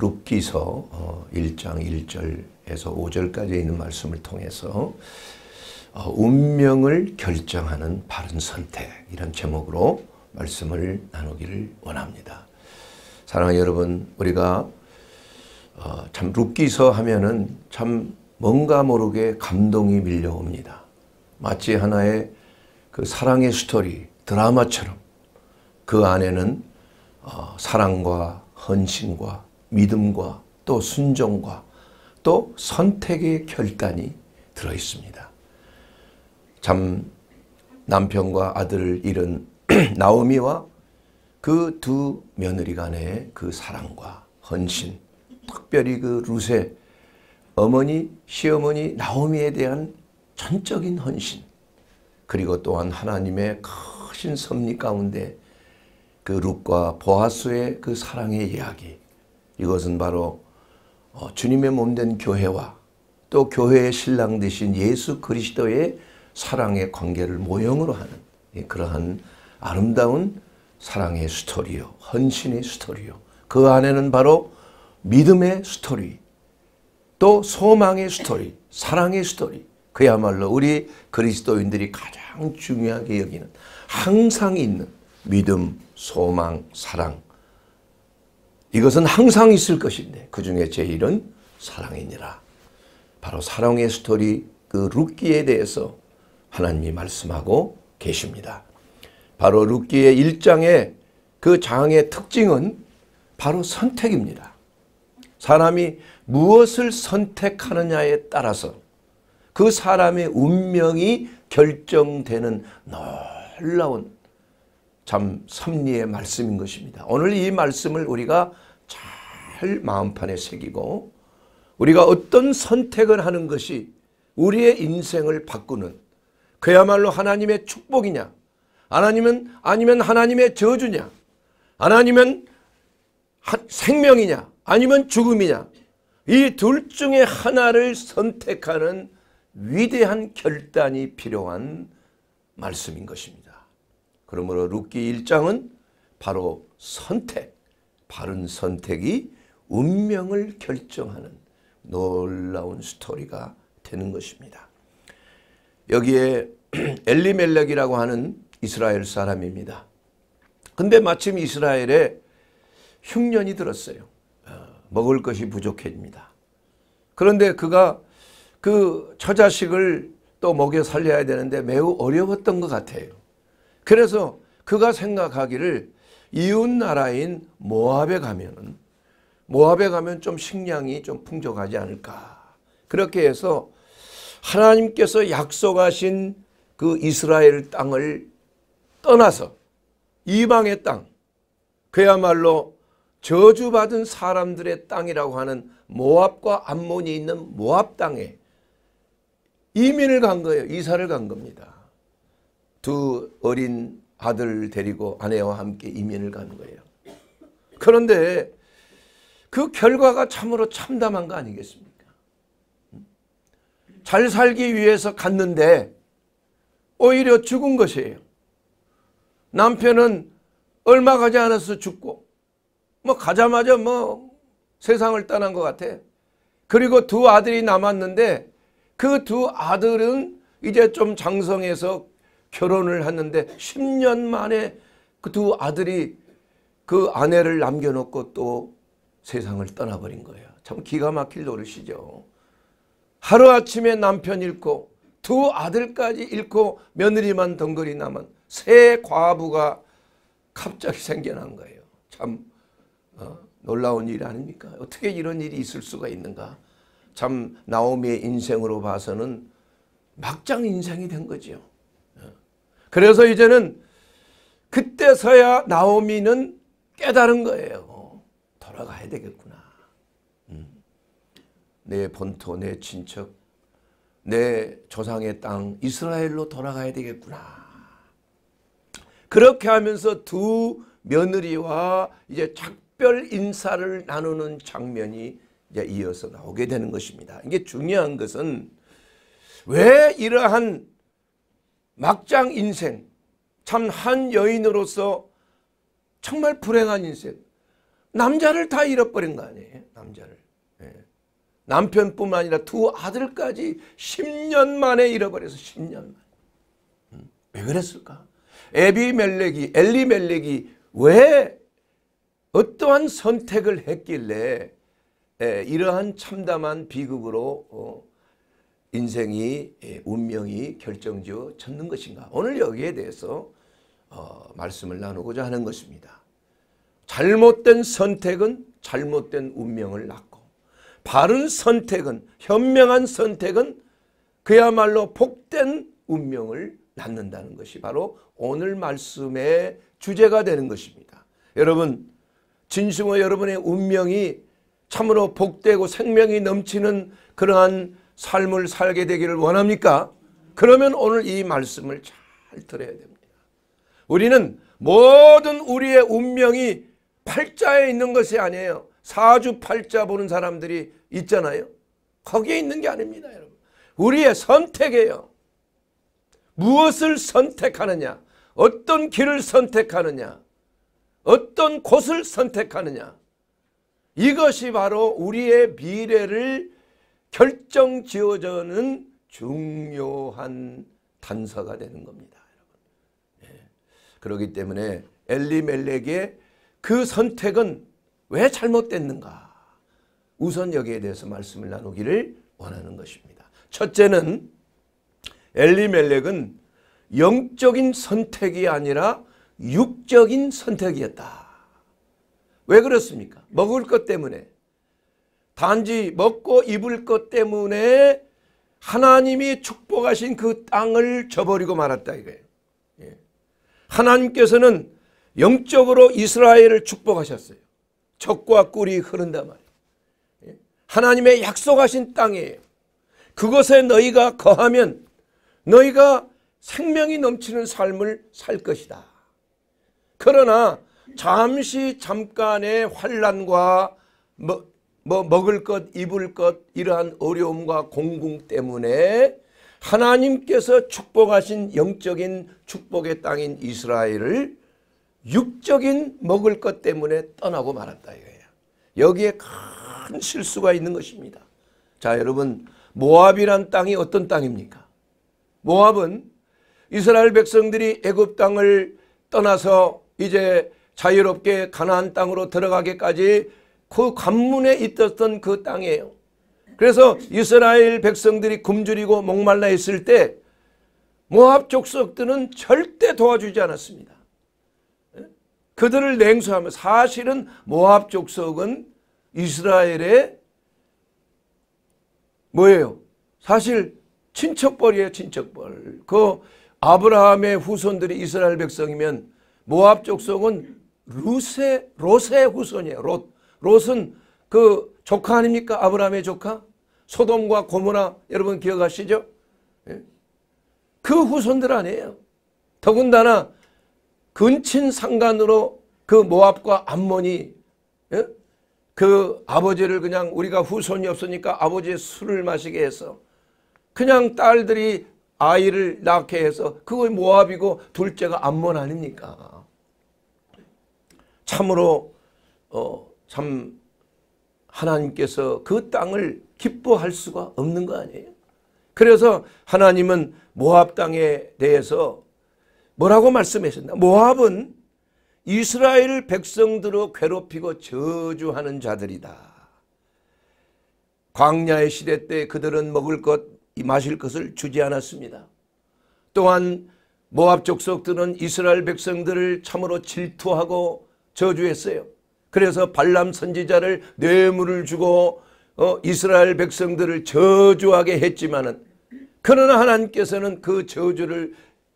룩기서 어, 1장 어, 1절에서 5절까지 있는 말씀을 통해서 어, 운명을 결정하는 바른 선택 이런 제목으로 말씀을 나누기를 원합니다. 사랑하는 여러분, 우리가 참 룻기서 하면은 참 뭔가 모르게 감동이 밀려옵니다. 마치 하나의 그 사랑의 스토리 드라마처럼 그 안에는 사랑과 헌신과 믿음과 또 순종과 또 선택의 결단이 들어 있습니다. 참 남편과 아들을 잃은 나오미와 그 두 며느리 간의 그 사랑과 헌신, 특별히 그 루세 어머니, 시어머니 나오미에 대한 전적인 헌신, 그리고 또한 하나님의 크신 섭리 가운데 그 룩과 보아스의 그 사랑의 이야기, 이것은 바로 어, 주님의 몸된 교회와 또 교회의 신랑 되신 예수 그리스도의 사랑의 관계를 모형으로 하는 예, 그러한 아름다운 사랑의 스토리요. 헌신의 스토리요. 그 안에는 바로 믿음의 스토리, 또 소망의 스토리, 사랑의 스토리. 그야말로 우리 그리스도인들이 가장 중요하게 여기는 항상 있는 믿음, 소망, 사랑 이것은 항상 있을 것인데 그 중에 제일은 사랑이니라. 바로 사랑의 스토리 그 룻기에 대해서 하나님이 말씀하고 계십니다. 바로 룻기의 일장의그 장의 특징은 바로 선택입니다. 사람이 무엇을 선택하느냐에 따라서 그 사람의 운명이 결정되는 놀라운 참 섭리의 말씀인 것입니다. 오늘 이 말씀을 우리가 할 마음판에 새기고 우리가 어떤 선택을 하는 것이 우리의 인생을 바꾸는 그야말로 하나님의 축복이냐 하나님은 아니면 하나님의 저주냐 하나님은 생명이냐 아니면 죽음이냐 이 둘 중에 하나를 선택하는 위대한 결단이 필요한 말씀인 것입니다. 그러므로 룻기 1장은 바로 선택, 바른 선택이 운명을 결정하는 놀라운 스토리가 되는 것입니다. 여기에 엘리멜렉이라고 하는 이스라엘 사람입니다. 근데 마침 이스라엘에 흉년이 들었어요. 어, 먹을 것이 부족해집니다. 그런데 그가 그 처자식을 또 먹여 살려야 되는데 매우 어려웠던 것 같아요. 그래서 그가 생각하기를 이웃 나라인 모압에 가면은 모압에 가면 좀 식량이 좀 풍족하지 않을까. 그렇게 해서 하나님께서 약속하신 그 이스라엘 땅을 떠나서 이방의 땅, 그야말로 저주받은 사람들의 땅이라고 하는 모압과 암몬이 있는 모압 땅에 이민을 간 거예요. 이사를 간 겁니다. 두 어린 아들 데리고 아내와 함께 이민을 간 거예요. 그런데 그 결과가 참으로 참담한 거 아니겠습니까? 잘 살기 위해서 갔는데 오히려 죽은 것이에요. 남편은 얼마 가지 않아서 죽고 뭐 가자마자 뭐 세상을 떠난 것 같아. 그리고 두 아들이 남았는데 그 두 아들은 이제 좀 장성해서 결혼을 했는데 10년 만에 그 두 아들이 그 아내를 남겨놓고 또 세상을 떠나버린 거예요. 참 기가 막힐 노릇이죠. 하루아침에 남편 잃고 두 아들까지 잃고 며느리만 덩거리 남은 새 과부가 갑자기 생겨난 거예요. 참 어, 놀라운 일 아닙니까? 어떻게 이런 일이 있을 수가 있는가? 참 나오미의 인생으로 봐서는 막장 인생이 된거지 어. 그래서 이제는 그때서야 나오미는 깨달은 거예요. 돌아가야 되겠구나. 음. 내 본토, 내 친척, 내 조상의 땅 이스라엘로 돌아가야 되겠구나. 그렇게 하면서 두 며느리와 이제 작별 인사를 나누는 장면이 이제 이어서 나오게 되는 것입니다. 이게 중요한 것은 왜 이러한 막장 인생 참 한 여인으로서 정말 불행한 인생 남자를 다 잃어버린 거 아니에요? 남자를. 예. 남편뿐만 아니라 두 아들까지 10년 만에 잃어버려서 10년 만에. 음, 왜 그랬을까? 에비멜렉이 엘리멜렉이 왜 어떠한 선택을 했길래 예, 이러한 참담한 비극으로 어, 인생이 예, 운명이 결정지어 쳤는 것인가 오늘 여기에 대해서 어, 말씀을 나누고자 하는 것입니다. 잘못된 선택은 잘못된 운명을 낳고 바른 선택은 현명한 선택은 그야말로 복된 운명을 낳는다는 것이 바로 오늘 말씀의 주제가 되는 것입니다. 여러분 진심으로 여러분의 운명이 참으로 복되고 생명이 넘치는 그러한 삶을 살게 되기를 원합니까? 그러면 오늘 이 말씀을 잘 들어야 됩니다. 우리는 모든 우리의 운명이 팔자에 있는 것이 아니에요. 사주 팔자 보는 사람들이 있잖아요. 거기에 있는 게 아닙니다. 여러분. 우리의 선택이에요. 무엇을 선택하느냐. 어떤 길을 선택하느냐. 어떤 곳을 선택하느냐. 이것이 바로 우리의 미래를 결정 지어주는 중요한 단서가 되는 겁니다. 여러분. 예. 그렇기 때문에 엘리멜렉의 그 선택은 왜 잘못됐는가? 우선 여기에 대해서 말씀을 나누기를 원하는 것입니다. 첫째는 엘리멜렉은 영적인 선택이 아니라 육적인 선택이었다. 왜 그렇습니까? 먹을 것 때문에 단지 먹고 입을 것 때문에 하나님이 축복하신 그 땅을 저버리고 말았다 이거예요. 예. 하나님께서는 영적으로 이스라엘을 축복하셨어요. 적과 꿀이 흐른다 말이에요. 예? 하나님의 약속하신 땅이에요. 그것에 너희가 거하면 너희가 생명이 넘치는 삶을 살 것이다. 그러나 잠시 잠깐의 환란과 뭐, 뭐 먹을 것 입을 것 이러한 어려움과 공궁 때문에 하나님께서 축복하신 영적인 축복의 땅인 이스라엘을 육적인 먹을 것 때문에 떠나고 말았다 이거예요. 여기에 큰 실수가 있는 것입니다. 자 여러분 모압이란 땅이 어떤 땅입니까? 모압은 이스라엘 백성들이 애굽 땅을 떠나서 이제 자유롭게 가나안 땅으로 들어가기까지 그 관문에 있었던 그 땅이에요. 그래서 이스라엘 백성들이 굶주리고 목말라 있을 때 모압 족속들은 절대 도와주지 않았습니다. 그들을 냉수하면 사실은 모압 족속은 이스라엘의 뭐예요? 사실 친척벌이에요 친척벌. 그 아브라함의 후손들이 이스라엘 백성이면 모압 족속은 루세, 롯의 후손이에요. 롯. 롯은 그 조카 아닙니까? 아브라함의 조카? 소돔과 고모나 여러분 기억하시죠? 예. 그 후손들 아니에요. 더군다나 근친 상간으로 그 모압과 암몬이 예? 그 아버지를 그냥 우리가 후손이 없으니까 아버지의 술을 마시게 해서 그냥 딸들이 아이를 낳게 해서 그걸 모압이고 둘째가 암몬 아닙니까? 참으로 어, 참 하나님께서 그 땅을 기뻐할 수가 없는 거 아니에요? 그래서 하나님은 모압 땅에 대해서 뭐라고 말씀했었나? 모압은 이스라엘 백성들을 괴롭히고 저주하는 자들이다. 광야의 시대 때 그들은 먹을 것, 마실 것을 주지 않았습니다. 또한 모압 족속들은 이스라엘 백성들을 참으로 질투하고 저주했어요. 그래서 발람 선지자를 뇌물을 주고 어, 이스라엘 백성들을 저주하게 했지만은 그러나 하나님께서는 그 저주를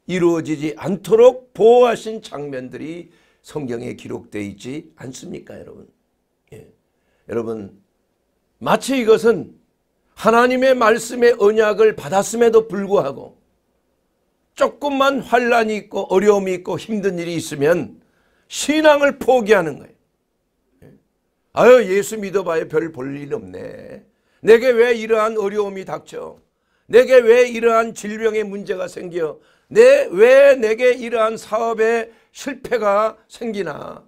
이루어지지 않도록 보호하신 장면들이 성경에 기록되어 있지 않습니까 여러분 예. 여러분 마치 이것은 하나님의 말씀의 언약을 받았음에도 불구하고 조금만 환란이 있고 어려움이 있고 힘든 일이 있으면 신앙을 포기하는 거예요 예. 아유 예수 믿어봐야 별볼 일 없네 내게 왜 이러한 어려움이 닥쳐 내게 왜 이러한 질병의 문제가 생겨 내, 왜 내게 이러한 사업에 실패가 생기나.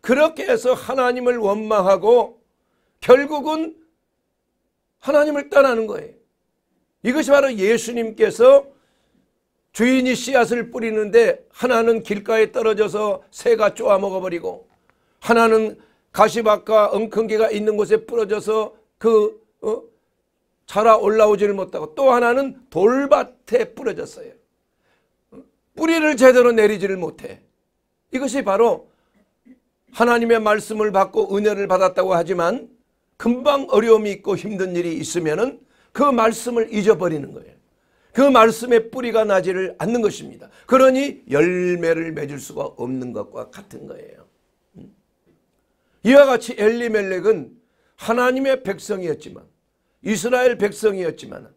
그렇게 해서 하나님을 원망하고 결국은 하나님을 떠나는 거예요. 이것이 바로 예수님께서 주인이 씨앗을 뿌리는데 하나는 길가에 떨어져서 새가 쪼아 먹어버리고 하나는 가시밭과 엉큼기가 있는 곳에 뿌려져서 그 어? 자라 올라오지를 못하고 또 하나는 돌밭에 뿌려졌어요. 뿌리를 제대로 내리지를 못해. 이것이 바로 하나님의 말씀을 받고 은혜를 받았다고 하지만 금방 어려움이 있고 힘든 일이 있으면은 그 말씀을 잊어버리는 거예요. 그 말씀의 뿌리가 나지를 않는 것입니다. 그러니 열매를 맺을 수가 없는 것과 같은 거예요. 음? 이와 같이 엘리멜렉은 하나님의 백성이었지만 이스라엘 백성이었지만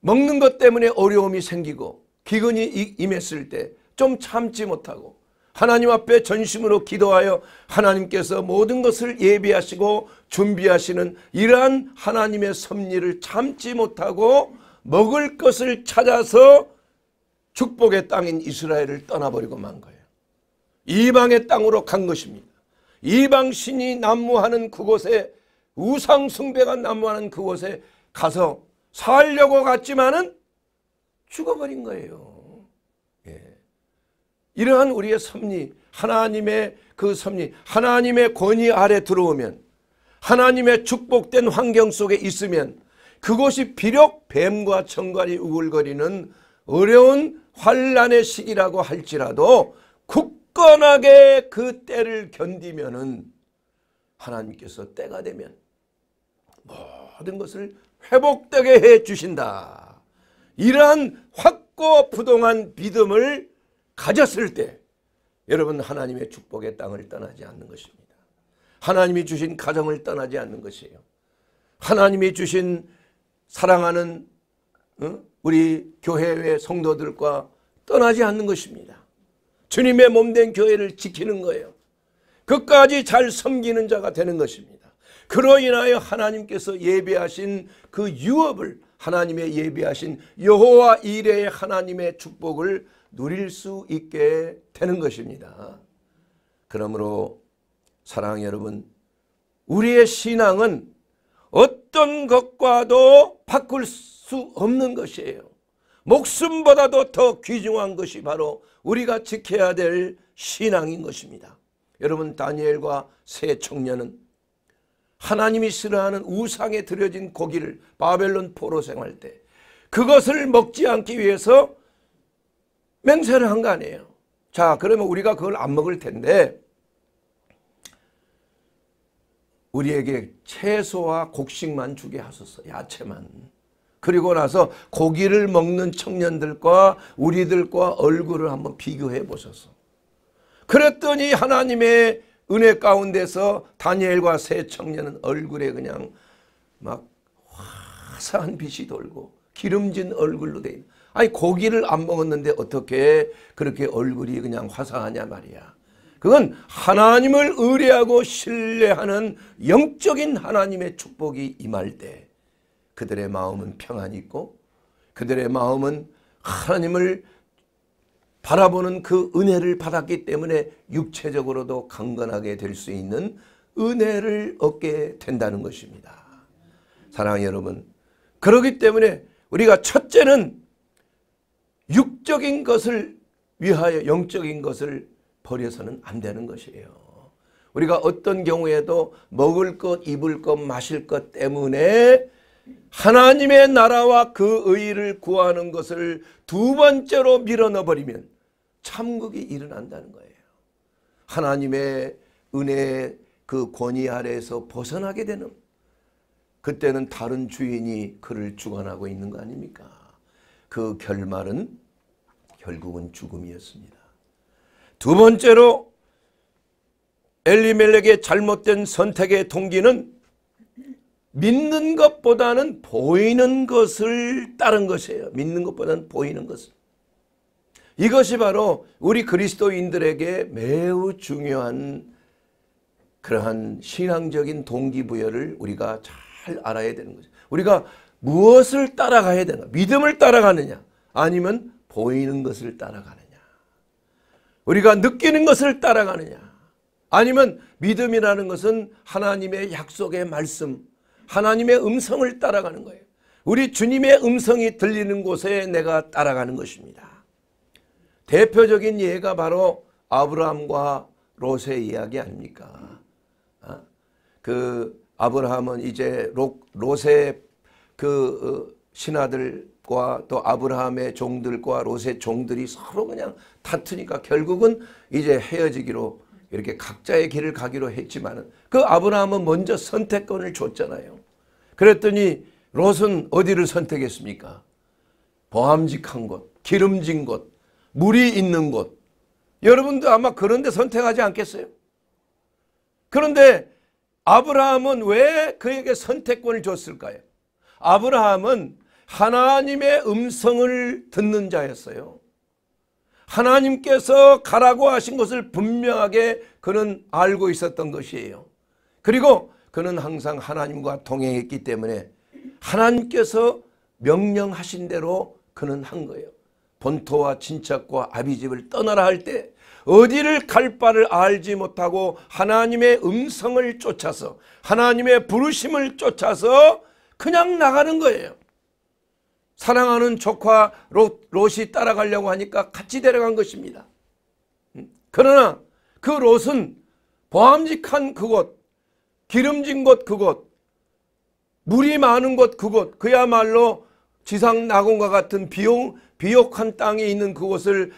먹는 것 때문에 어려움이 생기고 기근이 임했을 때 좀 참지 못하고 하나님 앞에 전심으로 기도하여 하나님께서 모든 것을 예비하시고 준비하시는 이러한 하나님의 섭리를 참지 못하고 먹을 것을 찾아서 축복의 땅인 이스라엘을 떠나버리고 만 거예요. 이방의 땅으로 간 것입니다. 이방 신이 난무하는 그곳에 우상 숭배가 난무하는 그곳에 가서 살려고 갔지만은 죽어버린 거예요. 예. 이러한 우리의 섭리, 하나님의 그 섭리, 하나님의 권위 아래 들어오면 하나님의 축복된 환경 속에 있으면 그것이 비록 뱀과 청갈이 우글거리는 어려운 환란의 시기라고 할지라도 굳건하게 그 때를 견디면은 하나님께서 때가 되면 모든 것을 회복되게 해 주신다. 이러한 확고 부동한 믿음을 가졌을 때 여러분 하나님의 축복의 땅을 떠나지 않는 것입니다. 하나님이 주신 가정을 떠나지 않는 것이에요. 하나님이 주신 사랑하는 우리 교회의 성도들과 떠나지 않는 것입니다. 주님의 몸된 교회를 지키는 거예요. 끝까지 잘 섬기는 자가 되는 것입니다. 그로 인하여 하나님께서 예배하신 그 유업을 하나님의 예비하신 여호와 이레의 하나님의 축복을 누릴 수 있게 되는 것입니다. 그러므로 사랑 여러분 우리의 신앙은 어떤 것과도 바꿀 수 없는 것이에요. 목숨보다도 더 귀중한 것이 바로 우리가 지켜야 될 신앙인 것입니다. 여러분 다니엘과 세 청년은 하나님이 싫어하는 우상에 들여진 고기를 바벨론 포로생활 때 그것을 먹지 않기 위해서 맹세를 한 거 아니에요. 자 그러면 우리가 그걸 안 먹을 텐데 우리에게 채소와 곡식만 주게 하소서 야채만 그리고 나서 고기를 먹는 청년들과 우리들과 얼굴을 한번 비교해 보소서 그랬더니 하나님의 은혜 가운데서 다니엘과 세 청년은 얼굴에 그냥 막 화사한 빛이 돌고 기름진 얼굴로 돼있 아니 고기를 안 먹었는데 어떻게 그렇게 얼굴이 그냥 화사하냐 말이야. 그건 하나님을 의뢰하고 신뢰하는 영적인 하나님의 축복이 임할 때 그들의 마음은 평안 있고 그들의 마음은 하나님을 바라보는 그 은혜를 받았기 때문에 육체적으로도 강건하게 될 수 있는 은혜를 얻게 된다는 것입니다. 사랑하는 여러분 그러기 때문에 우리가 첫째는 육적인 것을 위하여 영적인 것을 버려서는 안 되는 것이에요. 우리가 어떤 경우에도 먹을 것, 입을 것, 마실 것 때문에 하나님의 나라와 그 의의를 구하는 것을 두 번째로 밀어넣어버리면 참극이 일어난다는 거예요. 하나님의 은혜의 그 권위 아래에서 벗어나게 되는 그때는 다른 주인이 그를 주관하고 있는 거 아닙니까? 그 결말은 결국은 죽음이었습니다. 두 번째로 엘리멜렉의 잘못된 선택의 동기는 믿는 것보다는 보이는 것을 따른 것이에요. 믿는 것보다는 보이는 것을. 이것이 바로 우리 그리스도인들에게 매우 중요한 그러한 신앙적인 동기부여를 우리가 잘 알아야 되는 거죠. 우리가 무엇을 따라가야 되나? 믿음을 따라가느냐? 아니면 보이는 것을 따라가느냐? 우리가 느끼는 것을 따라가느냐? 아니면 믿음이라는 것은 하나님의 약속의 말씀, 하나님의 음성을 따라가는 거예요. 우리 주님의 음성이 들리는 곳에 내가 따라가는 것입니다. 대표적인 예가 바로 아브라함과 롯의 이야기 아닙니까? 어? 그 아브라함은 이제 롯의 그 어, 신하들과 또 아브라함의 종들과 롯의 종들이 서로 그냥 다투니까 결국은 이제 헤어지기로 이렇게 각자의 길을 가기로 했지만 그 아브라함은 먼저 선택권을 줬잖아요. 그랬더니 롯은 어디를 선택했습니까? 보함직한 곳, 기름진 곳, 물이 있는 곳. 여러분도 아마 그런데 선택하지 않겠어요? 그런데 아브라함은 왜 그에게 선택권을 줬을까요? 아브라함은 하나님의 음성을 듣는 자였어요. 하나님께서 가라고 하신 것을 분명하게 그는 알고 있었던 것이에요. 그리고 그는 항상 하나님과 동행했기 때문에 하나님께서 명령하신 대로 그는 한 거예요. 본토와 친척과 아비집을 떠나라 할 때 어디를 갈 바를 알지 못하고 하나님의 음성을 쫓아서 하나님의 부르심을 쫓아서 그냥 나가는 거예요. 사랑하는 조카 롯, 롯이 따라가려고 하니까 같이 데려간 것입니다. 음, 그러나 그 롯은 보암직한 그곳, 기름진 곳 그곳, 물이 많은 곳 그곳, 그야말로 지상 낙원과 같은 비용 비옥한 땅에 있는 그곳을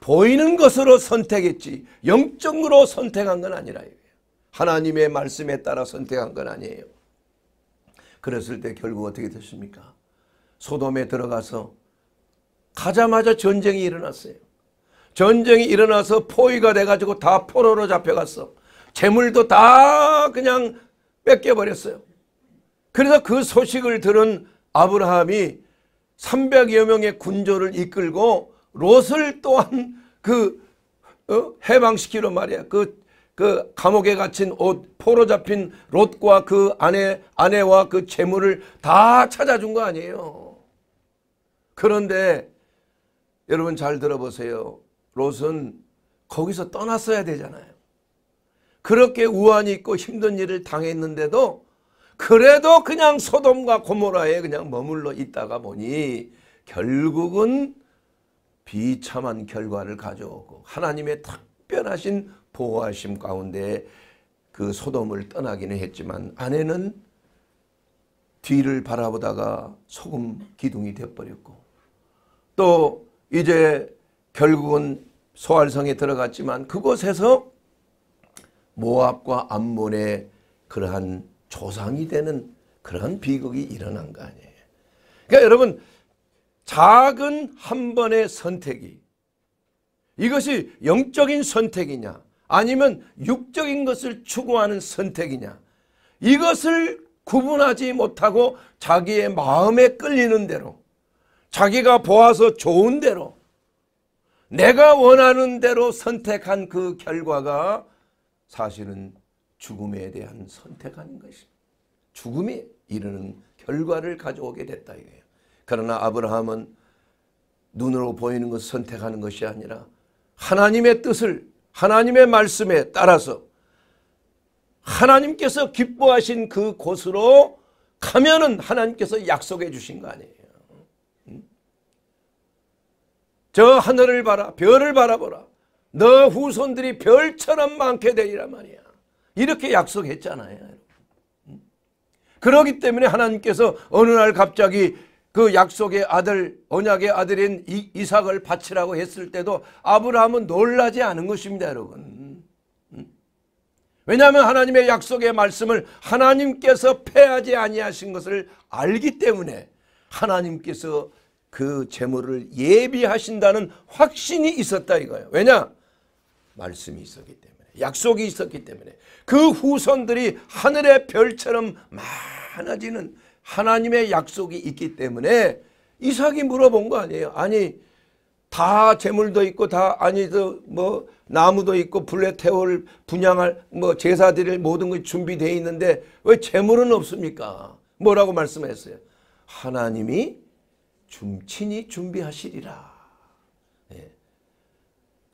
보이는 것으로 선택했지 영적으로 선택한 건 아니라 하나님의 말씀에 따라 선택한 건 아니에요. 그랬을 때 결국 어떻게 됐습니까? 소돔에 들어가서 가자마자 전쟁이 일어났어요. 전쟁이 일어나서 포위가 돼가지고 다 포로로 잡혀갔어. 재물도 다 그냥 뺏겨버렸어요. 그래서 그 소식을 들은 아브라함이 300여 명의 군조를 이끌고 롯을 또한 그 어? 해방시키러 말이야. 그, 그 감옥에 갇힌 옷, 포로 잡힌 롯과 그 아내, 아내와 그 재물을 다 찾아준 거 아니에요. 그런데 여러분 잘 들어보세요. 롯은 거기서 떠났어야 되잖아요. 그렇게 우환이 있고 힘든 일을 당했는데도 그래도 그냥 소돔과 고모라에 그냥 머물러 있다가 보니 결국은 비참한 결과를 가져오고 하나님의 특별하신 보호하심 가운데 그 소돔을 떠나기는 했지만 아내는 뒤를 바라보다가 소금 기둥이 되어버렸고 또 이제 결국은 소알성에 들어갔지만 그곳에서 모압과 암몬의 그러한 조상이 되는 그런 비극이 일어난 거 아니에요. 그러니까 여러분 작은 한 번의 선택이 이것이 영적인 선택이냐 아니면 육적인 것을 추구하는 선택이냐 이것을 구분하지 못하고 자기의 마음에 끌리는 대로 자기가 보아서 좋은 대로 내가 원하는 대로 선택한 그 결과가 사실은 죽음에 대한 선택하는 것입니다. 죽음에 이르는 결과를 가져오게 됐다 이거예요. 그러나 아브라함은 눈으로 보이는 것을 선택하는 것이 아니라 하나님의 뜻을 하나님의 말씀에 따라서 하나님께서 기뻐하신 그 곳으로 가면은 하나님께서 약속해 주신 거 아니에요. 저 하늘을 봐라 별을 바라보라 너 후손들이 별처럼 많게 되리라 말이야. 이렇게 약속했잖아요. 음? 그러기 때문에 하나님께서 어느 날 갑자기 그 약속의 아들 언약의 아들인 이삭을 바치라고 했을 때도 아브라함은 놀라지 않은 것입니다 여러분. 음? 왜냐하면 하나님의 약속의 말씀을 하나님께서 패하지 아니하신 것을 알기 때문에 하나님께서 그 재물을 예비하신다는 확신이 있었다 이거예요. 왜냐? 말씀이 있었기 때문에. 약속이 있었기 때문에 그 후손들이 하늘의 별처럼 많아지는 하나님의 약속이 있기 때문에 이삭이 물어본 거 아니에요. 아니 다 재물도 있고 다 아니 뭐 나무도 있고 불레 태워 분양할 뭐 제사 드릴 모든 것이 준비되어 있는데 왜 재물은 없습니까? 뭐라고 말씀했어요? 하나님이 줌친히 준비하시리라.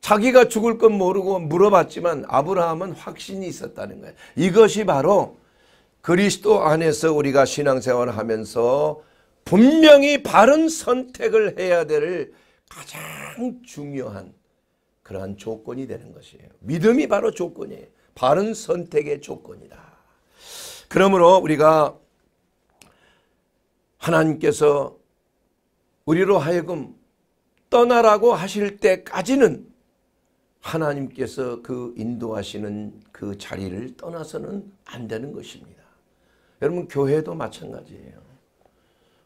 자기가 죽을 건 모르고 물어봤지만 아브라함은 확신이 있었다는 거예요. 이것이 바로 그리스도 안에서 우리가 신앙생활 하면서 분명히 바른 선택을 해야 될 가장 중요한 그러한 조건이 되는 것이에요. 믿음이 바로 조건이에요. 바른 선택의 조건이다. 그러므로 우리가 하나님께서 우리로 하여금 떠나라고 하실 때까지는 하나님께서 그 인도하시는 그 자리를 떠나서는 안 되는 것입니다. 여러분 교회도 마찬가지예요.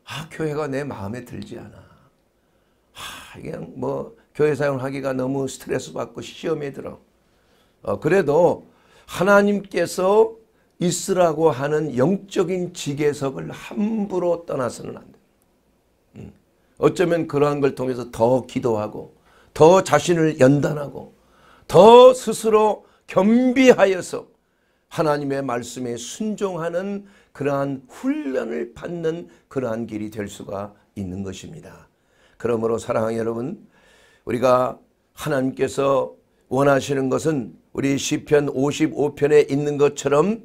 아 교회가 내 마음에 들지 않아. 아 그냥 뭐 교회 사용하기가 너무 스트레스 받고 시험에 들어. 어, 그래도 하나님께서 있으라고 하는 영적인 지계석을 함부로 떠나서는 안 돼. 음. 어쩌면 그러한 걸 통해서 더 기도하고 더 자신을 연단하고 더 스스로 겸비하여서 하나님의 말씀에 순종하는 그러한 훈련을 받는 그러한 길이 될 수가 있는 것입니다. 그러므로 사랑하는 여러분 우리가 하나님께서 원하시는 것은 우리 시편 55편에 있는 것처럼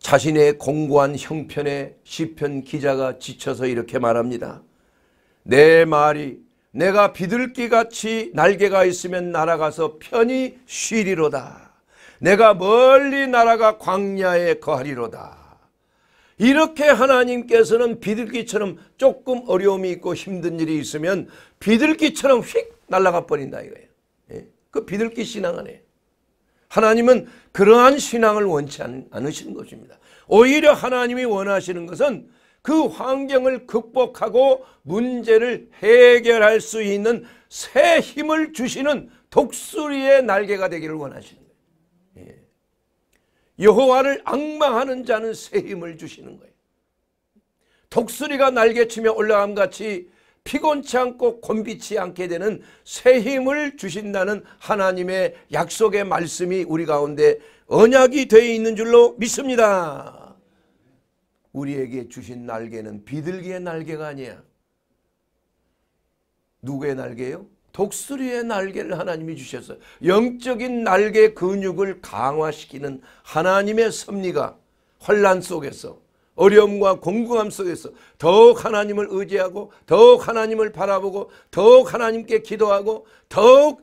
자신의 공고한 형편에 시편 기자가 지쳐서 이렇게 말합니다. 내 말이 내가 비둘기같이 날개가 있으면 날아가서 편히 쉬리로다. 내가 멀리 날아가 광야에 거하리로다. 이렇게 하나님께서는 비둘기처럼 조금 어려움이 있고 힘든 일이 있으면 비둘기처럼 휙 날아가 버린다 이거예요. 예? 그 비둘기 신앙 안에 하나님은 그러한 신앙을 원치 않으시는 것입니다. 오히려 하나님이 원하시는 것은 그 환경을 극복하고 문제를 해결할 수 있는 새 힘을 주시는 독수리의 날개가 되기를 원하시는 거예요. 예. 여호와를 악망하는 자는 새 힘을 주시는 거예요. 독수리가 날개치며 올라감 같이 피곤치 않고 곤비치 않게 되는 새 힘을 주신다는 하나님의 약속의 말씀이 우리 가운데 언약이 되어 있는 줄로 믿습니다. 우리에게 주신 날개는 비둘기의 날개가 아니야. 누구의 날개요 독수리의 날개를 하나님이 주셨어 영적인 날개 근육을 강화시키는 하나님의 섭리가 환란 속에서 어려움과 공공함 속에서 더욱 하나님을 의지하고 더욱 하나님을 바라보고 더욱 하나님께 기도하고 더욱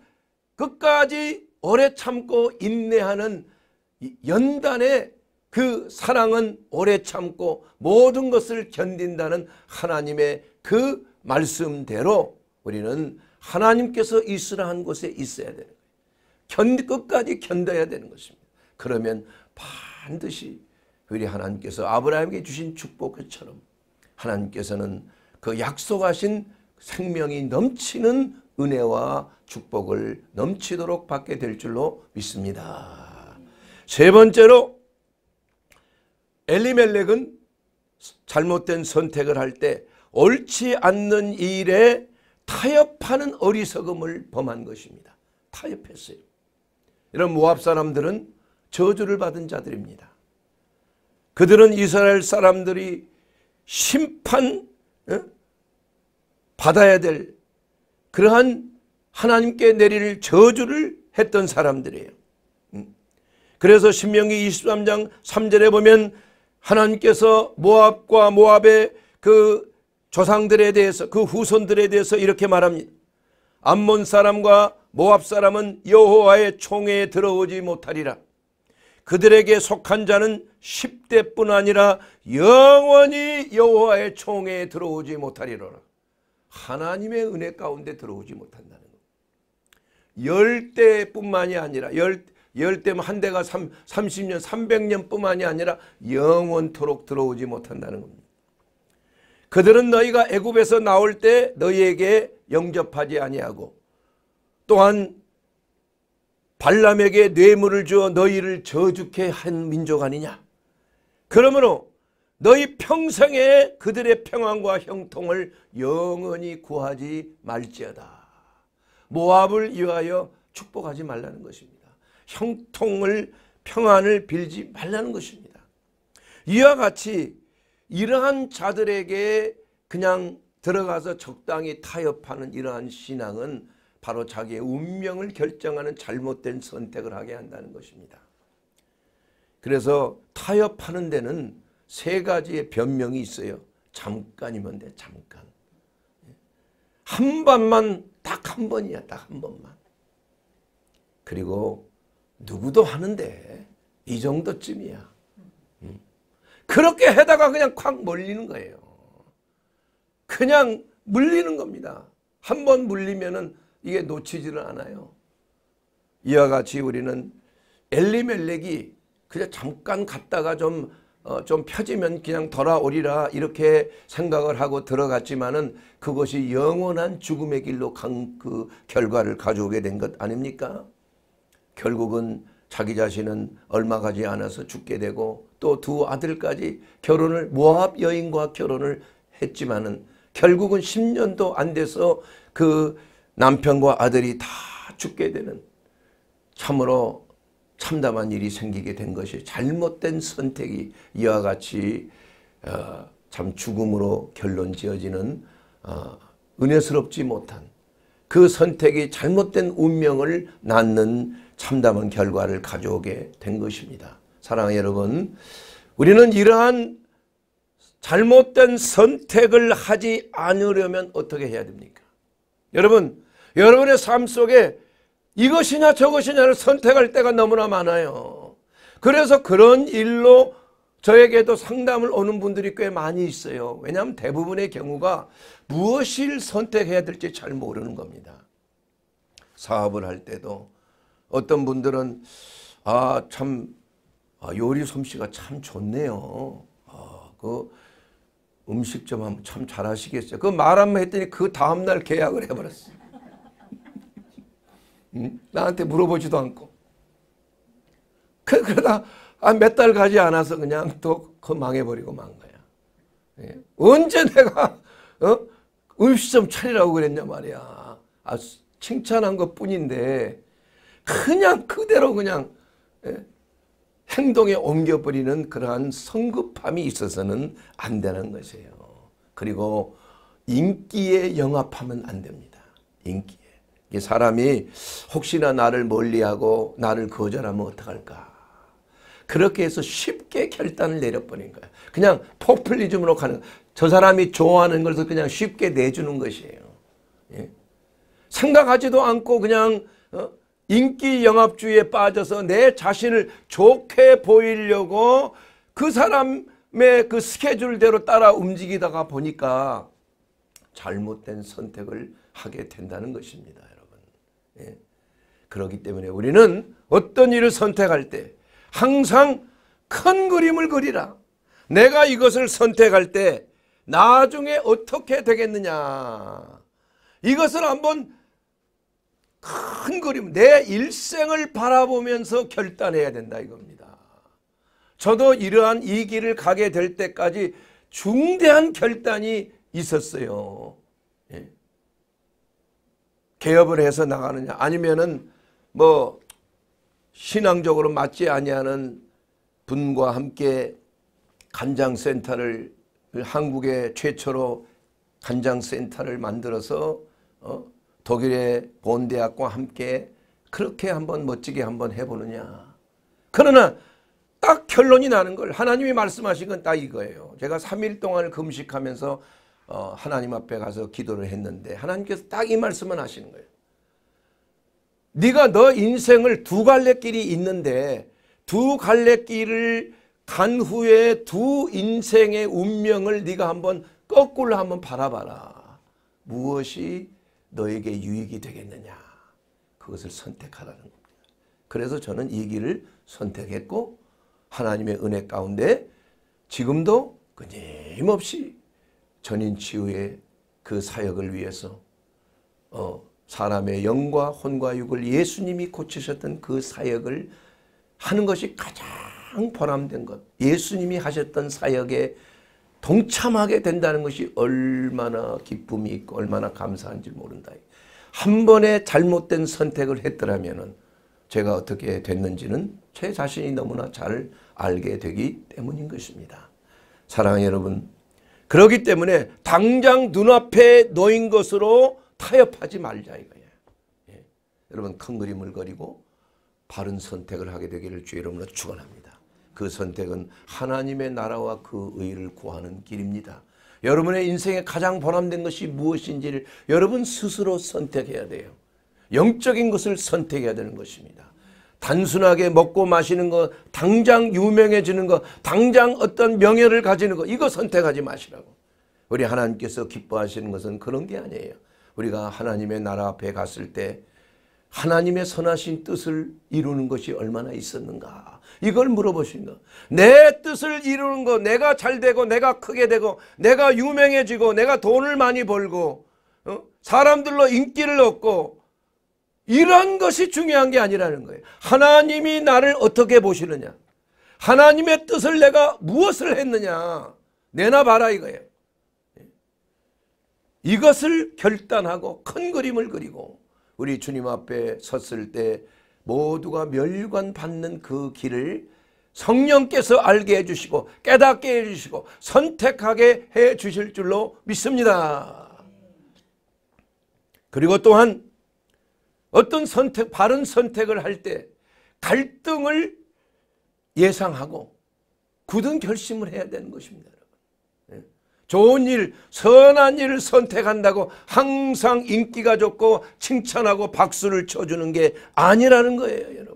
끝까지 오래 참고 인내하는 연단의 그 사랑은 오래 참고 모든 것을 견딘다는 하나님의 그 말씀대로 우리는 하나님께서 있으라 한 곳에 있어야 되는 거예요. 견 끝까지 견뎌야 되는 것입니다. 그러면 반드시 우리 하나님께서 아브라함에게 주신 축복처럼 하나님께서는 그 약속하신 생명이 넘치는 은혜와 축복을 넘치도록 받게 될 줄로 믿습니다. 세 번째로 엘리멜렉은 잘못된 선택을 할 때 옳지 않는 일에 타협하는 어리석음을 범한 것입니다. 타협했어요. 이런 모압 사람들은 저주를 받은 자들입니다. 그들은 이스라엘 사람들이 심판 받아야 될 그러한 하나님께 내릴 저주를 했던 사람들이에요. 그래서 신명기 23장 3절에 보면 하나님께서 모압과 모압의 그 조상들에 대해서 그 후손들에 대해서 이렇게 말합니다. 암몬 사람과 모압 사람은 여호와의 총회에 들어오지 못하리라. 그들에게 속한 자는 10대뿐 아니라 영원히 여호와의 총회에 들어오지 못하리라. 하나님의 은혜 가운데 들어오지 못한다는 것. 10대뿐만이 아니라 10, 열 대면 한 대가 3, 30년, 300년 뿐만이 아니라 영원토록 들어오지 못한다는 겁니다. 그들은 너희가 애굽에서 나올 때 너희에게 영접하지 아니하고 또한 발람에게 뇌물을 주어 너희를 저주케 한 민족 아니냐. 그러므로 너희 평생에 그들의 평안과 형통을 영원히 구하지 말지어다. 모압을 위하여 축복하지 말라는 것입니다. 형통을 평안을 빌지 말라는 것입니다. 이와 같이 이러한 자들에게 그냥 들어가서 적당히 타협하는 이러한 신앙은 바로 자기의 운명을 결정하는 잘못된 선택을 하게 한다는 것입니다. 그래서 타협하는 데는 세 가지의 변명이 있어요. 잠깐이면 돼 잠깐. 한 번만 딱 한 번이야 딱 한 번만. 그리고 누구도 하는데 이 정도쯤이야. 음. 그렇게 해다가 그냥 콱 몰리는 거예요. 그냥 물리는 겁니다. 한 번 물리면은 이게 놓치지를 않아요. 이와 같이 우리는 엘리멜렉이 그냥 잠깐 갔다가 좀, 어, 좀 펴지면 그냥 돌아오리라 이렇게 생각을 하고 들어갔지만은 그것이 영원한 죽음의 길로 간 그 결과를 가져오게 된 것 아닙니까? 결국은 자기 자신은 얼마 가지 않아서 죽게 되고 또 두 아들까지 결혼을 모압 여인과 결혼을 했지만은 결국은 10년도 안 돼서 그 남편과 아들이 다 죽게 되는 참으로 참담한 일이 생기게 된 것이 잘못된 선택이 이와 같이 어, 참 죽음으로 결론 지어지는 어, 은혜스럽지 못한 그 선택이 잘못된 운명을 낳는 참담한 결과를 가져오게 된 것입니다. 사랑하는 여러분, 우리는 이러한 잘못된 선택을 하지 않으려면 어떻게 해야 됩니까? 여러분, 여러분의 삶 속에 이것이냐 저것이냐를 선택할 때가 너무나 많아요. 그래서 그런 일로 저에게도 상담을 오는 분들이 꽤 많이 있어요. 왜냐하면 대부분의 경우가 무엇을 선택해야 될지 잘 모르는 겁니다. 사업을 할 때도 어떤 분들은 아참 아, 요리 솜씨가 참 좋네요. 아, 그 음식점 하면 참 잘하시겠어요. 그 말 한 번 했더니 그 다음날 계약을 해버렸어. 응? 나한테 물어보지도 않고. 그, 러다 아, 몇 달 가지 않아서 그냥 또 그 망해버리고 만 거야. 예. 언제 내가 어? 음식점 차리라고 그랬냐 말이야. 아, 칭찬한 것 뿐인데 그냥 그대로 그냥 예, 행동에 옮겨버리는 그러한 성급함이 있어서는 안 되는 것이에요. 그리고 인기에 영합하면 안 됩니다. 인기에. 사람이 혹시나 나를 멀리하고 나를 거절하면 어떡할까. 그렇게 해서 쉽게 결단을 내려버린 거야. 그냥 포퓰리즘으로 가는 저 사람이 좋아하는 것을 그냥 쉽게 내주는 것이에요. 예? 생각하지도 않고 그냥 어? 인기 영합주의에 빠져서 내 자신을 좋게 보이려고 그 사람의 그 스케줄대로 따라 움직이다가 보니까 잘못된 선택을 하게 된다는 것입니다. 여러분. 예. 그렇기 때문에 우리는 어떤 일을 선택할 때 항상 큰 그림을 그리라. 내가 이것을 선택할 때 나중에 어떻게 되겠느냐. 이것을 한번 큰 그림 내 일생을 바라보면서 결단해야 된다 이겁니다. 저도 이러한 이 길을 가게 될 때까지 중대한 결단이 있었어요. 예. 개업을 해서 나가느냐 아니면은 뭐 신앙적으로 맞지 아니하는 분과 함께 간장센터를 한국의 최초로 간장센터를 만들어서 어? 독일의 본대학과 함께 그렇게 한번 멋지게 한번 해보느냐. 그러나 딱 결론이 나는 걸 하나님이 말씀하신 건 딱 이거예요. 제가 3일 동안 금식하면서 어, 하나님 앞에 가서 기도를 했는데 하나님께서 딱 이말씀을 하시는 거예요. 네가 너 인생을 두 갈래 길이 있는데 두 갈래 길을 간 후에 두 인생의 운명을 네가 한번 거꾸로 한번 바라봐라. 무엇이 너에게 유익이 되겠느냐 그것을 선택하라는 겁니다. 그래서 저는 이 길을 선택했고 하나님의 은혜 가운데 지금도 끊임없이 전인 치유의 그 사역을 위해서 어, 사람의 영과 혼과 육을 예수님이 고치셨던 그 사역을 하는 것이 가장 보람된 것 예수님이 하셨던 사역의 동참하게 된다는 것이 얼마나 기쁨이 있고 얼마나 감사한지 모른다. 한 번의 잘못된 선택을 했더라면 제가 어떻게 됐는지는 제 자신이 너무나 잘 알게 되기 때문인 것입니다. 사랑하는 여러분 그러기 때문에 당장 눈앞에 놓인 것으로 타협하지 말자 이거예요. 예. 여러분 큰 그림을 그리고 바른 선택을 하게 되기를 주의 이름으로 축원합니다. 그 선택은 하나님의 나라와 그 의를 구하는 길입니다. 여러분의 인생에 가장 보람된 것이 무엇인지를 여러분 스스로 선택해야 돼요. 영적인 것을 선택해야 되는 것입니다. 단순하게 먹고 마시는 것, 당장 유명해지는 것, 당장 어떤 명예를 가지는 것, 이거 선택하지 마시라고. 우리 하나님께서 기뻐하시는 것은 그런 게 아니에요. 우리가 하나님의 나라 앞에 갔을 때 하나님의 선하신 뜻을 이루는 것이 얼마나 있었는가 이걸 물어보신 거. 내 뜻을 이루는 거 내가 잘 되고 내가 크게 되고 내가 유명해지고 내가 돈을 많이 벌고 어? 사람들로 인기를 얻고 이런 것이 중요한 게 아니라는 거예요. 하나님이 나를 어떻게 보시느냐 하나님의 뜻을 내가 무엇을 했느냐 내놔봐라 이거예요. 예? 이것을 결단하고 큰 그림을 그리고 우리 주님 앞에 섰을 때 모두가 멸관 받는 그 길을 성령께서 알게 해주시고 깨닫게 해주시고 선택하게 해주실 줄로 믿습니다. 그리고 또한 어떤 선택, 바른 선택을 할 때 갈등을 예상하고 굳은 결심을 해야 되는 것입니다. 좋은 일, 선한 일을 선택한다고 항상 인기가 좋고 칭찬하고 박수를 쳐주는 게 아니라는 거예요, 여러분.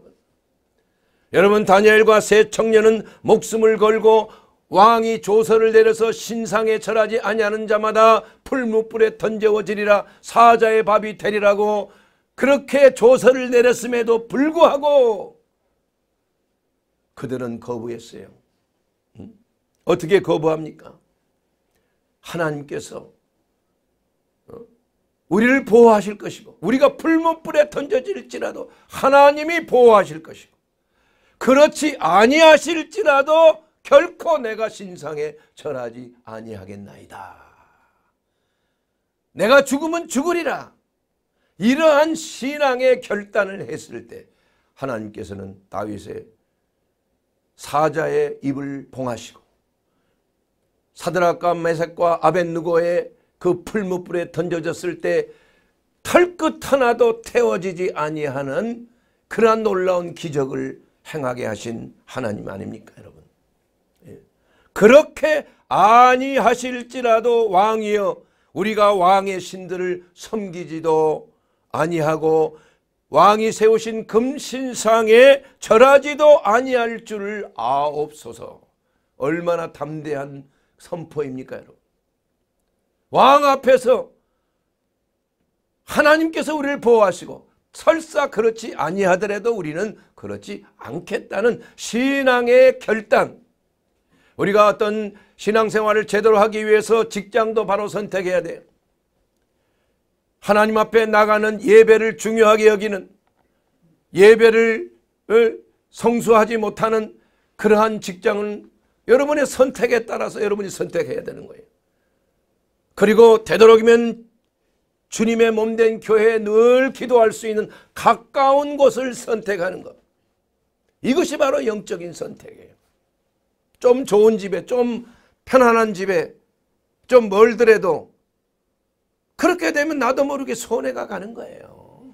여러분, 다니엘과 세 청년은 목숨을 걸고 왕이 조선을 내려서 신상에 절하지 아니하는 자마다 풀무불에 던져지리라 사자의 밥이 되리라고 그렇게 조선을 내렸음에도 불구하고 그들은 거부했어요. 음? 어떻게 거부합니까? 하나님께서 어, 우리를 보호하실 것이고 우리가 풀무불에 던져질지라도 하나님이 보호하실 것이고 그렇지 아니하실지라도 결코 내가 신상에 절하지 아니하겠나이다. 내가 죽으면 죽으리라. 이러한 신앙의 결단을 했을 때 하나님께서는 다윗의 사자의 입을 봉하시고 사드락과 메색과 아벤누고의 그 풀무불에 던져졌을 때 털끝 하나도 태워지지 아니하는 그러한 놀라운 기적을 행하게 하신 하나님 아닙니까 여러분 예. 그렇게 아니하실지라도 왕이여 우리가 왕의 신들을 섬기지도 아니하고 왕이 세우신 금신상에 절하지도 아니할 줄 아옵소서 얼마나 담대한 선포입니까 여러분? 왕 앞에서 하나님께서 우리를 보호하시고 설사 그렇지 아니하더라도 우리는 그렇지 않겠다는 신앙의 결단 우리가 어떤 신앙생활을 제대로 하기 위해서 직장도 바로 선택해야 돼요. 하나님 앞에 나가는 예배를 중요하게 여기는 예배를 어, 성수하지 못하는 그러한 직장은 여러분의 선택에 따라서 여러분이 선택해야 되는 거예요. 그리고 되도록이면 주님의 몸된 교회에 늘 기도할 수 있는 가까운 곳을 선택하는 것. 이것이 바로 영적인 선택이에요. 좀 좋은 집에, 좀 편안한 집에, 좀 멀더라도 그렇게 되면 나도 모르게 손해가 가는 거예요.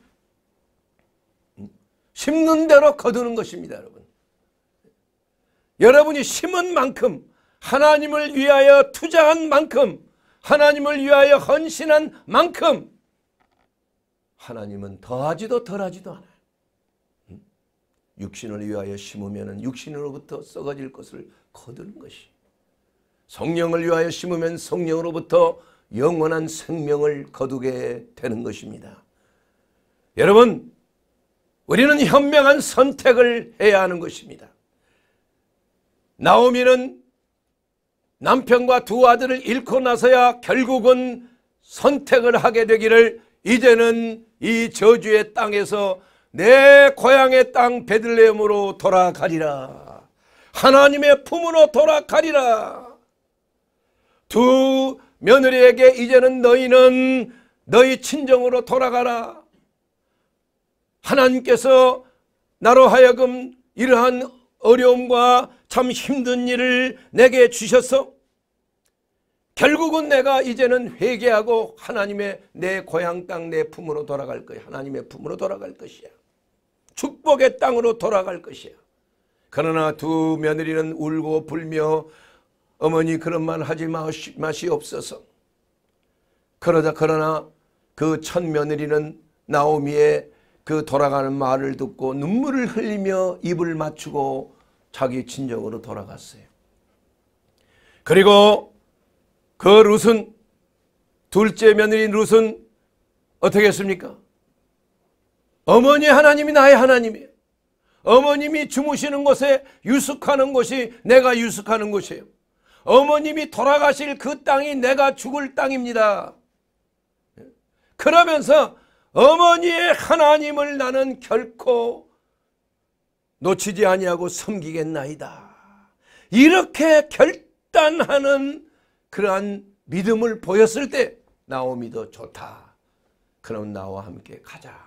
음. 심는 대로 거두는 것입니다, 여러분. 여러분이 심은 만큼 하나님을 위하여 투자한 만큼 하나님을 위하여 헌신한 만큼 하나님은 더하지도 덜하지도 않아요. 육신을 위하여 심으면 육신으로부터 썩어질 것을 거두는 것이 성령을 위하여 심으면 성령으로부터 영원한 생명을 거두게 되는 것입니다. 여러분 우리는 현명한 선택을 해야 하는 것입니다. 나오미는 남편과 두 아들을 잃고 나서야 결국은 선택을 하게 되기를 이제는 이 저주의 땅에서 내 고향의 땅 베들레헴으로 돌아가리라. 하나님의 품으로 돌아가리라. 두 며느리에게 이제는 너희는 너희 친정으로 돌아가라. 하나님께서 나로 하여금 이러한 어려움과 참 힘든 일을 내게 주셔서 결국은 내가 이제는 회개하고 하나님의 내 고향 땅 내 품으로 돌아갈 거야. 하나님의 품으로 돌아갈 것이야. 축복의 땅으로 돌아갈 것이야. 그러나 두 며느리는 울고 불며 어머니 그런 말 하지 마시, 마시옵소서. 그러자 그러나 그 첫 며느리는 나오미의 그 돌아가는 말을 듣고 눈물을 흘리며 입을 맞추고 자기 친정으로 돌아갔어요. 그리고 그 룻은 둘째 며느리 룻은 어떻게 했습니까? 어머니 하나님이 나의 하나님이에요. 어머님이 주무시는 곳에 유숙하는 곳이 내가 유숙하는 곳이에요. 어머님이 돌아가실 그 땅이 내가 죽을 땅입니다. 그러면서 어머니의 하나님을 나는 결코 놓치지 아니하고 섬기겠나이다. 이렇게 결단하는 그러한 믿음을 보였을 때 나오미도 좋다. 그럼 나와 함께 가자.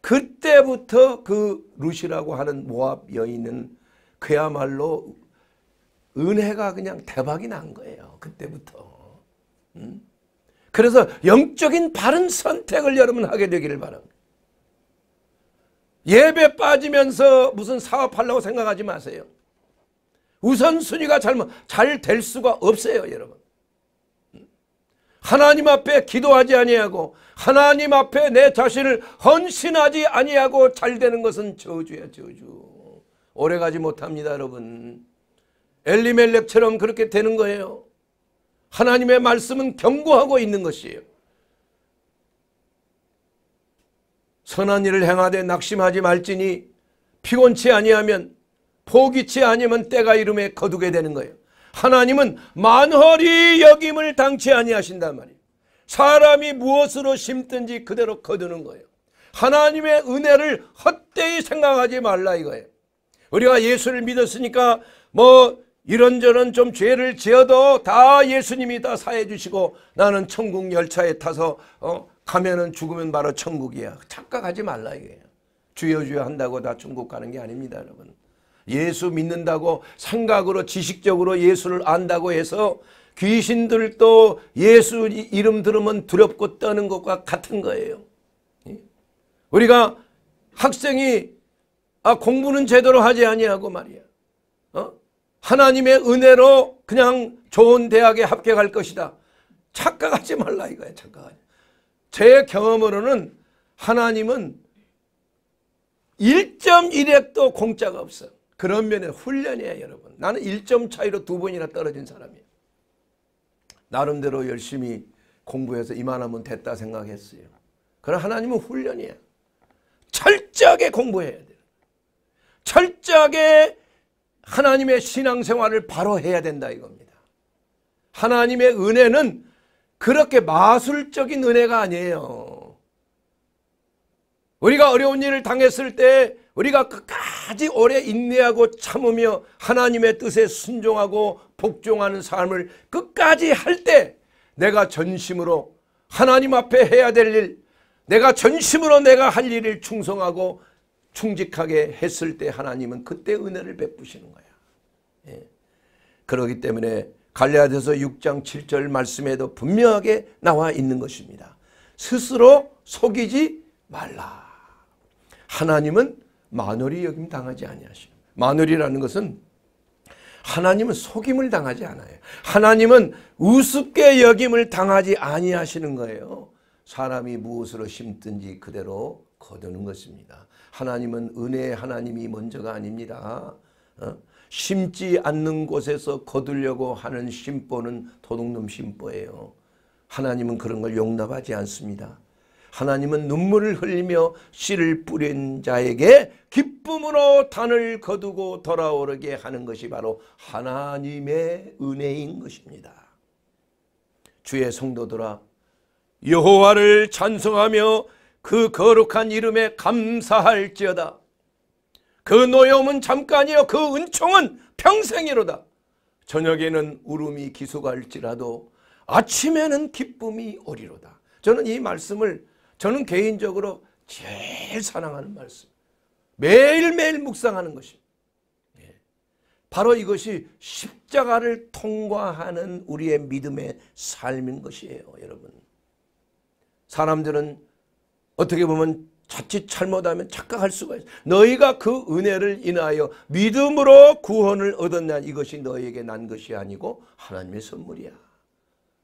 그때부터 그 루시라고 하는 모압 여인은 그야말로 은혜가 그냥 대박이 난 거예요. 그때부터. 음? 그래서 영적인 바른 선택을 여러분 하게 되기를 바랍니다. 예배 빠지면서 무슨 사업하려고 생각하지 마세요. 우선순위가 잘못, 잘 될 수가 없어요, 여러분. 하나님 앞에 기도하지 아니하고 하나님 앞에 내 자신을 헌신하지 아니하고 잘 되는 것은 저주야 저주. 오래가지 못합니다 여러분. 엘리멜렉처럼 그렇게 되는 거예요. 하나님의 말씀은 경고하고 있는 것이에요. 선한 일을 행하되 낙심하지 말지니 피곤치 아니하면 포기치 아니면 때가 이름에 거두게 되는 거예요. 하나님은 만허리 여김을 당치 아니하신단 말이에요. 사람이 무엇으로 심든지 그대로 거두는 거예요. 하나님의 은혜를 헛되이 생각하지 말라 이거예요. 우리가 예수를 믿었으니까 뭐 이런저런 좀 죄를 지어도 다 예수님이 다 사해 주시고 나는 천국 열차에 타서 어 가면은 죽으면 바로 천국이야. 착각하지 말라 이거예요. 주여 주여 한다고 다 천국 가는 게 아닙니다, 여러분. 예수 믿는다고 생각으로 지식적으로 예수를 안다고 해서 귀신들도 예수 이름 들으면 두렵고 떠는 것과 같은 거예요. 예? 우리가 학생이 아 공부는 제대로 하지 아니하고 말이야. 어? 하나님의 은혜로 그냥 좋은 대학에 합격할 것이다. 착각하지 말라 이거야. 착각하지. 제 경험으로는 하나님은 1.1핵도 공짜가 없어. 그런 면에 훈련이에 여러분. 나는 1점 차이로 두 번이나 떨어진 사람이에 나름대로 열심히 공부해서 이만하면 됐다 생각했어요. 그러나 하나님은 훈련이야. 철저하게 공부해야 돼 철저하게 하나님의 신앙생활을 바로 해야 된다 이겁니다. 하나님의 은혜는 그렇게 마술적인 은혜가 아니에요. 우리가 어려운 일을 당했을 때 우리가 끝까지 오래 인내하고 참으며 하나님의 뜻에 순종하고 복종하는 삶을 끝까지 할 때 내가 전심으로 하나님 앞에 해야 될 일, 내가 전심으로 내가 할 일을 충성하고 충직하게 했을 때 하나님은 그때 은혜를 베푸시는 거야. 예. 그러기 때문에 갈라디아서 6장 7절 말씀에도 분명하게 나와 있는 것입니다. 스스로 속이지 말라. 하나님은 마누리 여김 당하지 아니하시오. 마누리라는 것은 하나님은 속임을 당하지 않아요. 하나님은 우습게 여김을 당하지 아니하시는 거예요. 사람이 무엇으로 심든지 그대로 거두는 것입니다. 하나님은 은혜의 하나님이 먼저가 아닙니다. 어? 심지 않는 곳에서 거두려고 하는 심보는 도둑놈 심보예요. 하나님은 그런 걸 용납하지 않습니다. 하나님은 눈물을 흘리며 씨를 뿌린 자에게 기쁨으로 단을 거두고 돌아오르게 하는 것이 바로 하나님의 은혜인 것입니다. 주의 성도들아 여호와를 찬송하며 그 거룩한 이름에 감사할지어다. 그 노여움은 잠깐이요 그 은총은 평생이로다. 저녁에는 울음이 기수갈지라도 아침에는 기쁨이 오리로다. 저는 이 말씀을 저는 개인적으로 제일 사랑하는 말씀. 매일매일 묵상하는 것이 예. 바로 이것이 십자가를 통과하는 우리의 믿음의 삶인 것이에요. 여러분. 사람들은 어떻게 보면 자칫 잘못하면 착각할 수가 있어. 너희가 그 은혜를 인하여 믿음으로 구원을 얻었냐 이것이 너희에게 난 것이 아니고 하나님의 선물이야.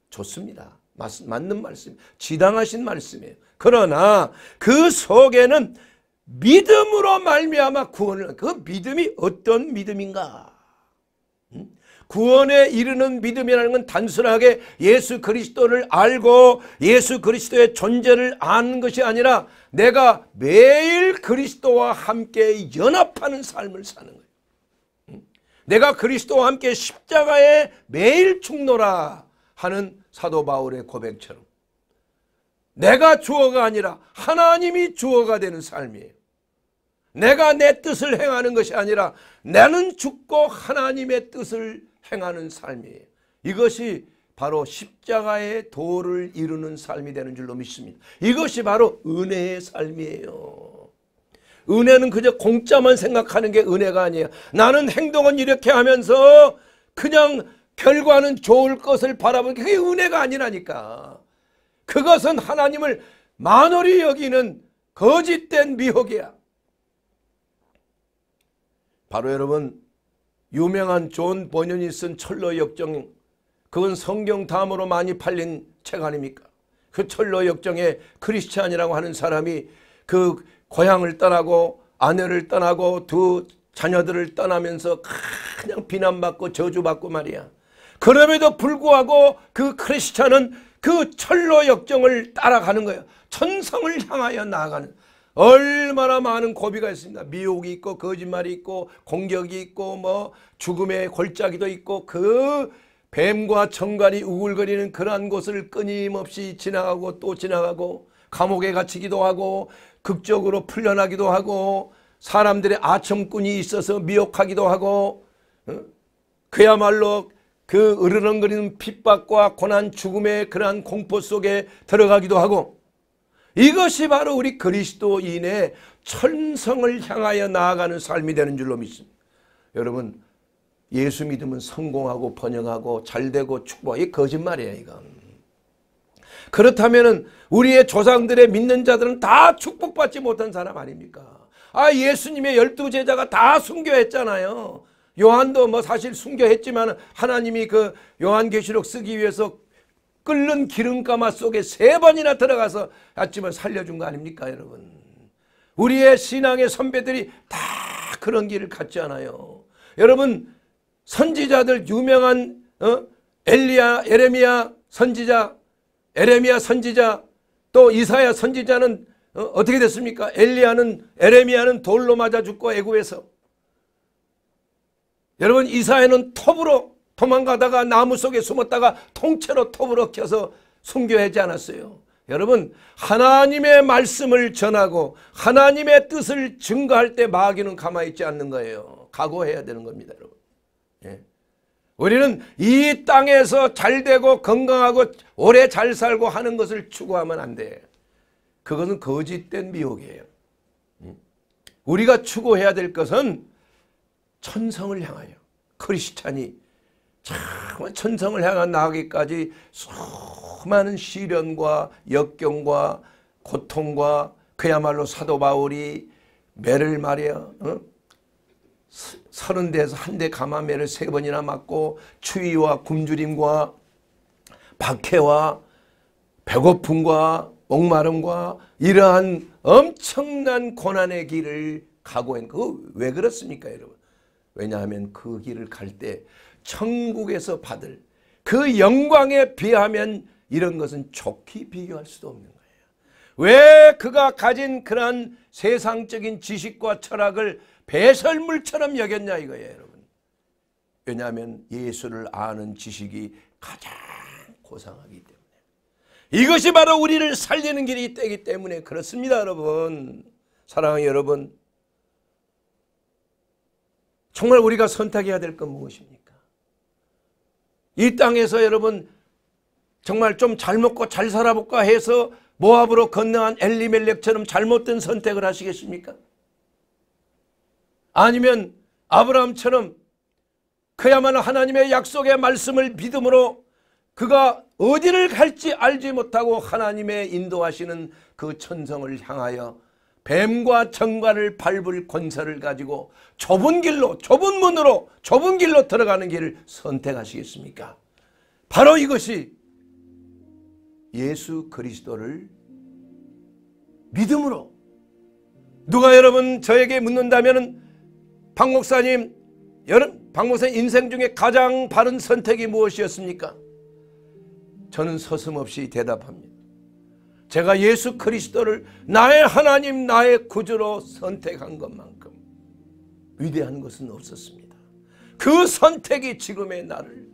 좋습니다. 맞는 말씀, 지당하신 말씀이에요. 그러나 그 속에는 믿음으로 말미암아 구원을 그 믿음이 어떤 믿음인가? 구원에 이르는 믿음이라는 건 단순하게 예수 그리스도를 알고 예수 그리스도의 존재를 아는 것이 아니라 내가 매일 그리스도와 함께 연합하는 삶을 사는 거예요. 내가 그리스도와 함께 십자가에 매일 죽노라 하는 사도 바울의 고백처럼 내가 주어가 아니라 하나님이 주어가 되는 삶이에요. 내가 내 뜻을 행하는 것이 아니라 나는 죽고 하나님의 뜻을 행하는 삶이에요. 이것이 바로 십자가의 도를 이루는 삶이 되는 줄로 믿습니다. 이것이 바로 은혜의 삶이에요. 은혜는 그저 공짜만 생각하는 게 은혜가 아니에요. 나는 행동은 이렇게 하면서 그냥 결과는 좋을 것을 바라보는 게 그게 은혜가 아니라니까. 그것은 하나님을 만월히 여기는 거짓된 미혹이야. 바로 여러분 유명한 존 번연이 쓴 철로 역정 그건 성경 다음으로 많이 팔린 책 아닙니까? 그 철로 역정에 크리스찬이라고 하는 사람이 그 고향을 떠나고 아내를 떠나고 두 자녀들을 떠나면서 그냥 비난받고 저주받고 말이야. 그럼에도 불구하고 그 크리스찬은 그 철로 역정을 따라가는 거예요. 천성을 향하여 나아가는 얼마나 많은 고비가 있습니다. 미혹이 있고 거짓말이 있고 공격이 있고 뭐 죽음의 골짜기도 있고 그 뱀과 청갈이 우글거리는 그러한 곳을 끊임없이 지나가고 또 지나가고 감옥에 갇히기도 하고 극적으로 풀려나기도 하고 사람들의 아첨꾼이 있어서 미혹하기도 하고 그야말로 그 으르렁거리는 핍박과 고난 죽음의 그러한 공포 속에 들어가기도 하고 이것이 바로 우리 그리스도인의 천성을 향하여 나아가는 삶이 되는 줄로 믿습니다. 여러분 예수 믿으면 성공하고 번영하고 잘되고 축복이 거짓말이에요 이건. 그렇다면 우리의 조상들의 믿는 자들은 다 축복받지 못한 사람 아닙니까? 아 예수님의 열두 제자가 다 순교했잖아요. 요한도 뭐 사실 순교했지만 하나님이 그 요한계시록 쓰기 위해서 끓는 기름가마 속에 세 번이나 들어가서 아침을 살려준 거 아닙니까 여러분. 우리의 신앙의 선배들이 다 그런 길을 갔잖아요. 여러분 선지자들 유명한 어? 엘리야, 에레미야 선지자, 에레미야 선지자, 또 이사야 선지자는 어, 떻게 됐습니까? 엘리야는 에레미야는 돌로 맞아 죽고 애굽에서 여러분 이사야는 톱으로 도망가다가 나무 속에 숨었다가 통째로 톱으로 켜서 순교하지 않았어요. 여러분 하나님의 말씀을 전하고 하나님의 뜻을 증거할 때 마귀는 가만히 있지 않는 거예요. 각오해야 되는 겁니다. 여러분. 예. 우리는 이 땅에서 잘 되고 건강하고 오래 잘 살고 하는 것을 추구하면 안 돼. 그것은 거짓된 미혹이에요. 음. 우리가 추구해야 될 것은 천성을 향하여 크리스찬이 참 천성을 향한 나기까지 수많은 시련과 역경과 고통과 그야말로 사도 바울이 매를 말이야 어? 서른 대에서 한 대가마매를세 번이나 맞고 추위와 굶주림과 박해와 배고픔과 목마름과 이러한 엄청난 고난의 길을 각오한 그왜 어, 그렇습니까 여러분? 왜냐하면 그 길을 갈 때 천국에서 받을 그 영광에 비하면 이런 것은 좋게 비교할 수도 없는 거예요. 왜 그가 가진 그러한 세상적인 지식과 철학을 배설물처럼 여겼냐 이거예요 여러분. 왜냐하면 예수를 아는 지식이 가장 고상하기 때문에 이것이 바로 우리를 살리는 길이 되기 때문에 그렇습니다 여러분. 사랑하는 여러분 정말 우리가 선택해야 될 건 무엇입니까? 이 땅에서 여러분 정말 좀 잘 먹고 잘 살아볼까 해서 모압으로 건너한 엘리멜렉처럼 잘못된 선택을 하시겠습니까? 아니면 아브라함처럼 그야말로 하나님의 약속의 말씀을 믿음으로 그가 어디를 갈지 알지 못하고 하나님의 인도하시는 그 천성을 향하여 뱀과 정관을 밟을 권세를 가지고 좁은 길로 좁은 문으로 좁은 길로 들어가는 길을 선택하시겠습니까? 바로 이것이 예수 그리스도를 믿음으로 누가 여러분 저에게 묻는다면 박 목사님, 여름 박 목사님 인생 중에 가장 바른 선택이 무엇이었습니까? 저는 서슴없이 대답합니다. 제가 예수 그리스도를 나의 하나님 나의 구주로 선택한 것만큼 위대한 것은 없었습니다. 그 선택이 지금의 나를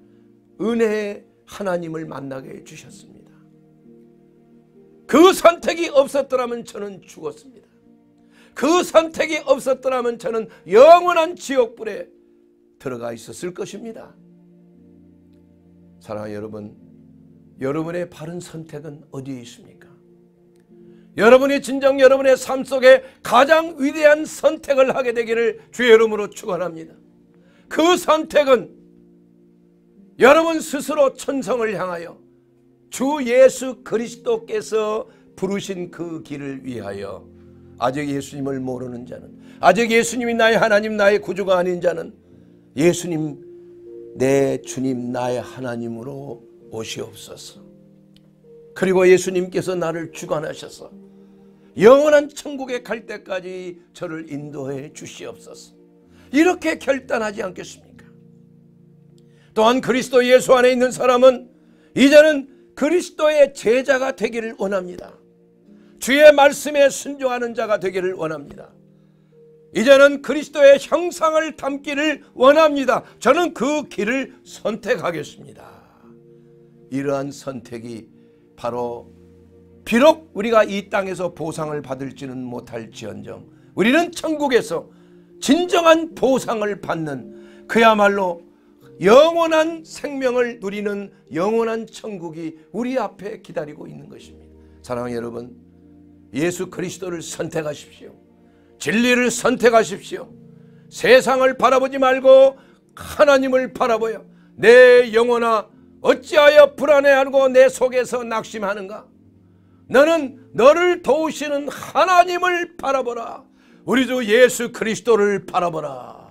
은혜의 하나님을 만나게 해주셨습니다. 그 선택이 없었더라면 저는 죽었습니다. 그 선택이 없었더라면 저는 영원한 지옥불에 들어가 있었을 것입니다. 사랑하는 여러분, 여러분의 바른 선택은 어디에 있습니까? 여러분이 진정 여러분의 삶 속에 가장 위대한 선택을 하게 되기를 주의 이름으로 축원합니다. 그 선택은 여러분 스스로 천성을 향하여 주 예수 그리스도께서 부르신 그 길을 위하여 아직 예수님을 모르는 자는 아직 예수님이 나의 하나님 나의 구주가 아닌 자는 예수님 내 주님 나의 하나님으로 오시옵소서. 그리고 예수님께서 나를 주관하셔서 영원한 천국에 갈 때까지 저를 인도해 주시옵소서. 이렇게 결단하지 않겠습니까? 또한 그리스도 예수 안에 있는 사람은 이제는 그리스도의 제자가 되기를 원합니다. 주의 말씀에 순종하는 자가 되기를 원합니다. 이제는 그리스도의 형상을 담기를 원합니다. 저는 그 길을 선택하겠습니다. 이러한 선택이 바로 비록 우리가 이 땅에서 보상을 받을지는 못할지언정 우리는 천국에서 진정한 보상을 받는 그야말로 영원한 생명을 누리는 영원한 천국이 우리 앞에 기다리고 있는 것입니다. 사랑하는 여러분 예수 그리스도를 선택하십시오. 진리를 선택하십시오. 세상을 바라보지 말고 하나님을 바라보여. 내 영혼아 어찌하여 불안해하고 내 속에서 낙심하는가? 너는 너를 도우시는 하나님을 바라보라. 우리 주 예수 그리스도를 바라보라.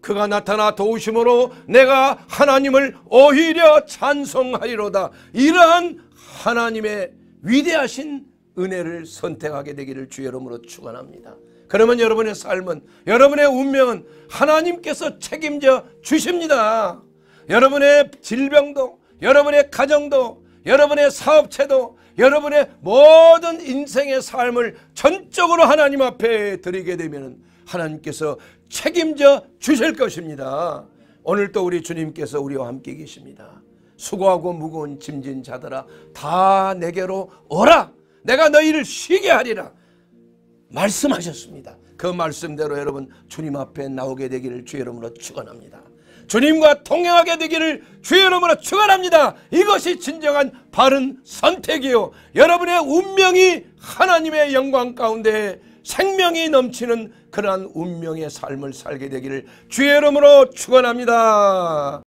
그가 나타나 도우심으로 내가 하나님을 오히려 찬송하리로다. 이러한 하나님의 위대하신 은혜를 선택하게 되기를 주여름으로 축원합니다. 그러면 여러분의 삶은 여러분의 운명은 하나님께서 책임져 주십니다. 여러분의 질병도 여러분의 가정도 여러분의 사업체도 여러분의 모든 인생의 삶을 전적으로 하나님 앞에 드리게 되면 하나님께서 책임져 주실 것입니다. 오늘도 우리 주님께서 우리와 함께 계십니다. 수고하고 무거운 짐진 자들아 다 내게로 오라 내가 너희를 쉬게 하리라 말씀하셨습니다. 그 말씀대로 여러분 주님 앞에 나오게 되기를 주의 이름으로 축원합니다. 주님과 동행하게 되기를 주의 이름으로 축원합니다. 이것이 진정한 바른 선택이요. 여러분의 운명이 하나님의 영광 가운데 생명이 넘치는 그러한 운명의 삶을 살게 되기를 주의 이름으로 축원합니다.